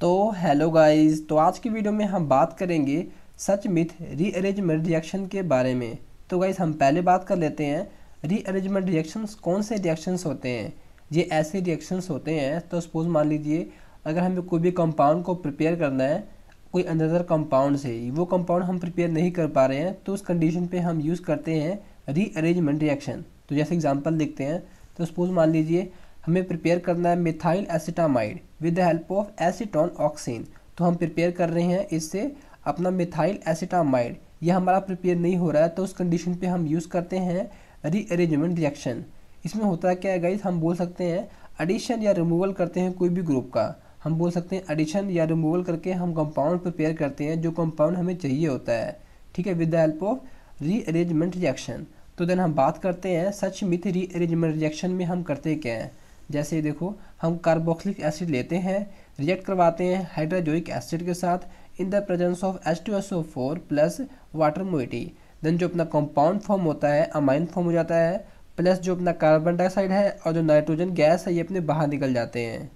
तो hello guys तो आज की वीडियो में हम बात करेंगे सच मिथ रीअरेंजमेंट रिएक्शन के बारे में तो गाइस हम पहले बात कर लेते हैं रीअरेंजमेंट रिएक्शंस कौन से रिएक्शंस होते हैं ये ऐसे रिएक्शंस होते हैं तो सपोज़ मान लीजिए अगर हमें कोई भी कंपाउंड को प्रिपेयर करना है कोई अनदर कंपाउंड से वो कंपाउंड हम प्रिपेयर नहीं कर पा रहे हैं तो उस कंडीशन पे हम यूज़ करते हैं रीअरेंजमेंट रिएक्शन तो जैसे एग्जांपल देखते हैं तो सपोज़ मान लीजिए हमें प्रिपेयर करना है methyl acetamide with the help of acetone oxime तो हम प्रिपेयर कर रहे हैं इससे अपना मिथाइल एसिटामाइड यह हमारा प्रिपेयर नहीं हो रहा है तो उस कंडीशन पे हम यूज़ करते हैं रीअरेंजमेंट रिएक्शन इसमें होता है क्या है गाइज हम बोल सकते हैं एडिशन या रिमूवल करते हैं कोई भी ग्रुप का हम बोल सकते हैं एडिशन या रिमूवल करके हम कंपाउंड प्रिपेयर करते हैं जो कंपाउंड हमें चाहिए होता है ठीक है with the help of rearrangement reaction तो देन हम बात करते हैं सच मिथ रीअरेंजमेंट रिएक्शन में हम करते क्या हैं जैसे देखो हम कार्बोक्सिलिक एसिड लेते हैं रिएक्ट करवाते हैं हाइड्रोजोइक एसिड के साथ in the presence of H two S O four plus water moiety then जो अपना कंपाउंड फॉर्म होता है अमाइन फॉर्म हो जाता है प्लस जो अपना कार्बन डाइऑक्साइड है और जो नाइट्रोजन गैस है ये अपने बाहर निकल जाते हैं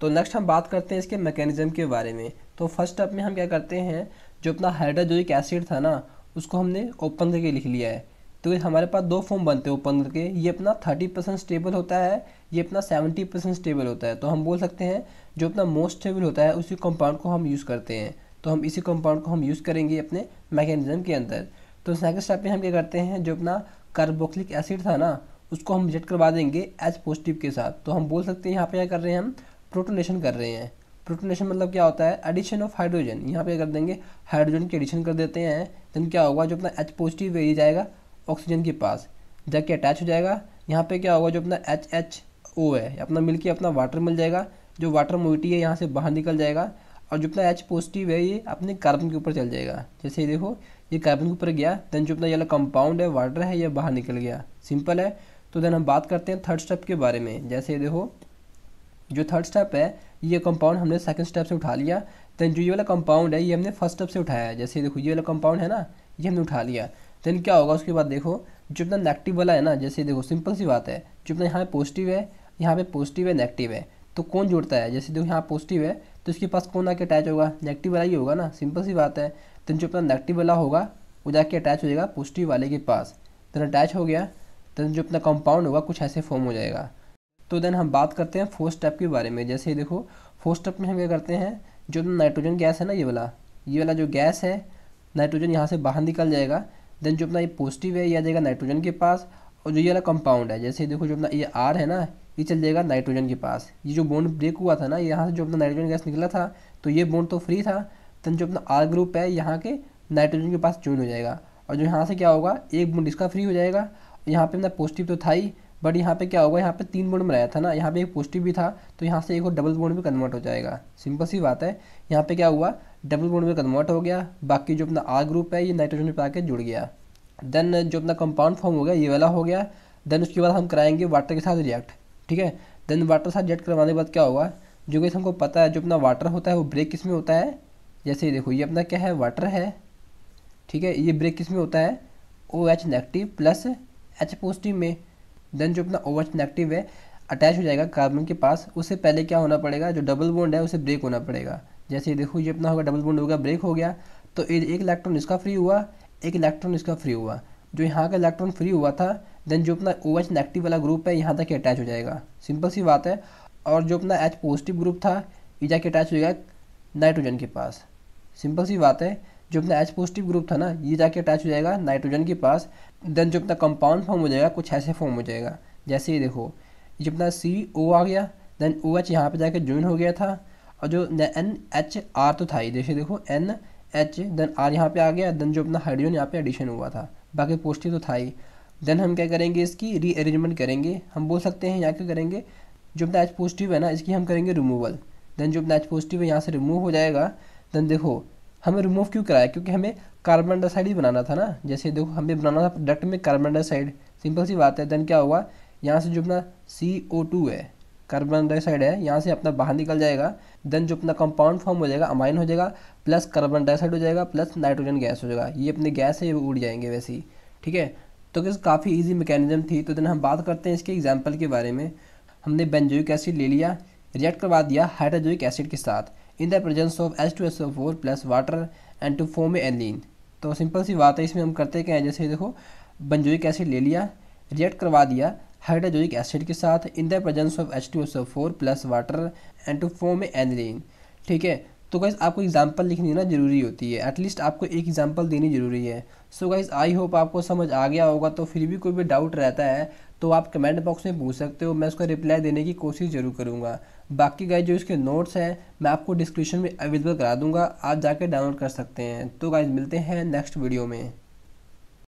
तो नेक्स्ट हम बात करते हैं इसके मैकेनिज्म के बारे में तो फर्स्ट स्टेप में हम क्या करते हैं जो अपना हाइड्रोजोइक एसिड था ना उसको हमने ओपन करके लिख लिया है तो ये हमारे पास दो फॉर्म बनते हैं ओपन के ये अपना थर्टी परसेंट स्टेबल होता है ये अपना सेवेंटी परसेंट स्टेबल होता है तो हम बोल सकते हैं जो अपना मोस्ट स्टेबल होता है उसी कंपाउंड को हम यूज़ करते हैं तो हम इसी कंपाउंड को हम यूज़ करेंगे अपने मैकेनिज्म के अंदर तो सेकेंड स्टेप में हम क्या करते हैं जो अपना कार्बोक्लिक एसिड था ना उसको हम रिजेक्ट करवा देंगे एच पॉजिटिव के साथ तो हम बोल सकते हैं यहाँ पर क्या कर रहे हैं हम प्रोटोनेशन कर रहे हैं प्रोटोनेशन मतलब क्या होता है एडिशन ऑफ हाइड्रोजन यहाँ पे कर देंगे हाइड्रोजन की एडिशन कर देते हैं देन क्या होगा जो अपना एच पॉजिटिव वेरी जाएगा ऑक्सीजन के पास जाके अटैच हो जाएगा यहाँ पे क्या होगा जो अपना एच एच ओ है अपना मिलके अपना वाटर मिल जाएगा जो वाटर मोइटी है यहाँ से बाहर निकल जाएगा और जो अपना एच पॉजिटिव है ये अपने कार्बन के ऊपर चल जाएगा जैसे ये देखो ये कार्बन के ऊपर गया देन जो अपना ये कंपाउंड है वाटर है ये बाहर निकल गया सिंपल है तो देन हम बात करते हैं थर्ड स्टेप के बारे में जैसे ये देखो जो थर्ड स्टेप है ये कंपाउंड हमने सेकंड स्टेप से उठा लिया देन जो ये वाला कंपाउंड है ये हमने फर्स्ट स्टेप से उठाया जैसे देखो ये वाला कंपाउंड है ना ये हमने उठा लिया देन क्या होगा उसके बाद देखो जो अपना नेगेटिव वाला है ना जैसे देखो सिंपल सी बात है जो अपना यहाँ पे पॉजिटिव है यहाँ पे पॉजिटिव है नेगेटिव है तो कौन जुड़ता है जैसे देखो यहाँ पॉजिटिव है तो इसके पास कौन आके अटैच होगा नेगेटिव वाला ही होगा ना सिंपल सी बात है तो जो अपना नेगेटिव वाला होगा वो जाके अटैच हो जाएगा पॉजिटिव वाले के पास देन अटैच हो गया देन जो अपना कंपाउंड होगा कुछ ऐसे फॉर्म हो जाएगा तो देन हम बात करते हैं फोर्थ स्टेप के बारे में जैसे देखो फोर्थ स्टेप में हम क्या करते हैं जो नाइट्रोजन गैस है ना ये वाला ये वाला जो गैस है नाइट्रोजन यहाँ से बाहर निकल जाएगा देन जो अपना ये पॉजिटिव है यह जाएगा नाइट्रोजन के पास और जो ये वाला कंपाउंड है जैसे देखो जो अपना ये आर है ना ये चल जाएगा नाइट्रोजन के पास ये जो बॉन्ड ब्रेक हुआ था ना यहाँ से जो अपना नाइट्रोजन गैस निकला था तो ये बॉन्ड तो फ्री था देन जो अपना आर ग्रुप है यहाँ के नाइट्रोजन के पास ज्वाइन हो जाएगा और जो यहाँ से क्या होगा एक बॉन्ड इसका फ्री हो जाएगा यहाँ पर अपना पॉजिटिव तो था ही बट यहाँ पे क्या होगा यहाँ पे तीन बॉन्ड बनाया था ना यहाँ पे एक पॉजिटिव भी था तो यहाँ से एक और डबल बोर्ड में कन्वर्ट हो जाएगा सिंपल सी बात है यहाँ पे क्या हुआ डबल बोर्ड में कन्वर्ट हो गया बाकी जो अपना आर ग्रुप है ये नाइट्रोजन पे आके जुड़ गया देन जो अपना कंपाउंड फॉर्म हो गया ये वाला हो गया देन उसके बाद हम कराएंगे वाटर के साथ रिएक्ट ठीक है देन वाटर के साथ रिएक्ट करवाने के बाद क्या होगा जो कि हमको पता है जो अपना वाटर होता है वो ब्रेक किस में होता है जैसे देखो ये अपना क्या है वाटर है ठीक है ये ब्रेक किस में होता है O H negative plus H positive में देन जो अपना ओवर नेगेटिव है अटैच हो जाएगा कार्बन के पास उससे पहले क्या होना पड़ेगा जो डबल बोंड है उसे ब्रेक होना पड़ेगा जैसे ये देखो ये अपना होगा डबल बोंड होगा ब्रेक हो गया तो एक इलेक्ट्रॉन इसका फ्री हुआ एक इलेक्ट्रॉन इसका फ्री हुआ जो यहाँ का इलेक्ट्रॉन फ्री हुआ था देन जो अपना ओ एच नेगेटिव वाला ग्रुप है यहाँ तक अटैच हो जाएगा सिंपल सी बात है और जो अपना एच पॉजिटिव ग्रुप था ये जाके अटैच हो जाएगा नाइट्रोजन के पास सिंपल सी बात है जो अपना एच पॉजिटिव ग्रुप था ना ये जाके अटैच हो जाएगा नाइट्रोजन के पास देन जो अपना कंपाउंड फॉर्म हो जाएगा कुछ ऐसे फॉर्म हो जाएगा जैसे ये देखो ये जो अपना सी ओ आ गया देन ओ एच यहाँ पर जाके ज्वाइन हो गया था और जो एन एच आर तो था ही जैसे देखो एन एच देन आर यहाँ पे आ गया देन जो अपना हाइड्रोजन यहाँ पे एडिशन हुआ था बाकी पॉजिटिव तो था ही देन हम क्या करेंगे इसकी रीअरेंजमेंट करेंगे हम बोल सकते हैं यहाँ क्या करेंगे जो अपना एच पॉजिटिव है ना इसकी हम करेंगे रिमूवल देन जो अपना एच पॉजिटिव है यहाँ से रिमूव हो जाएगा देन देखो हमें रिमूव क्यों कराया क्योंकि हमें कार्बन डाइऑक्साइड ही बनाना था ना जैसे देखो हमें बनाना था प्रोडक्ट में कार्बन डाइऑक्साइड सिंपल सी बात है देन क्या हुआ यहाँ से जो अपना सी ओ टू है कार्बन डाइऑक्साइड है यहाँ से अपना बाहर निकल जाएगा देन जो अपना कंपाउंड फॉर्म हो जाएगा अमाइन हो जाएगा प्लस कार्बन डाइऑक्साइड हो जाएगा प्लस नाइट्रोजन गैस हो जाएगा ये अपने गैस है ये उड़ जाएंगे वैसे ही ठीक है तो किस काफ़ी इजी मैकेनिज्म थी तो देन हम बात करते हैं इसके एग्जाम्पल के बारे में हमने बेंजोइक एसिड ले लिया रिएक्ट करवा दिया हाइड्रोजोइक एसिड के साथ in the presence of H two S O four plus water and to form a तो सिंपल सी बात है इसमें हम करते क्या है जैसे देखो बंजोइक एसिड ले लिया रिएक्ट करवा दिया हाइड्रोजोइक एसिड के साथ in the presence of H two S O four plus water and to form a ठीक है तो गाइज़ आपको एग्जाम्पल लिखनी ना ज़रूरी होती है एटलीस्ट आपको एक एग्जाम्पल देनी ज़रूरी है सो गाइज़ आई होप आपको समझ आ गया होगा तो फिर भी कोई भी डाउट रहता है तो आप कमेंट बॉक्स में पूछ सकते हो मैं उसका रिप्लाई देने की कोशिश ज़रूर करूँगा बाकी गाइज जो इसके नोट्स हैं मैं आपको डिस्क्रिप्शन में अवेलेबल करा दूँगा आप जाकर डाउनलोड कर सकते हैं तो गाइज मिलते हैं नेक्स्ट वीडियो में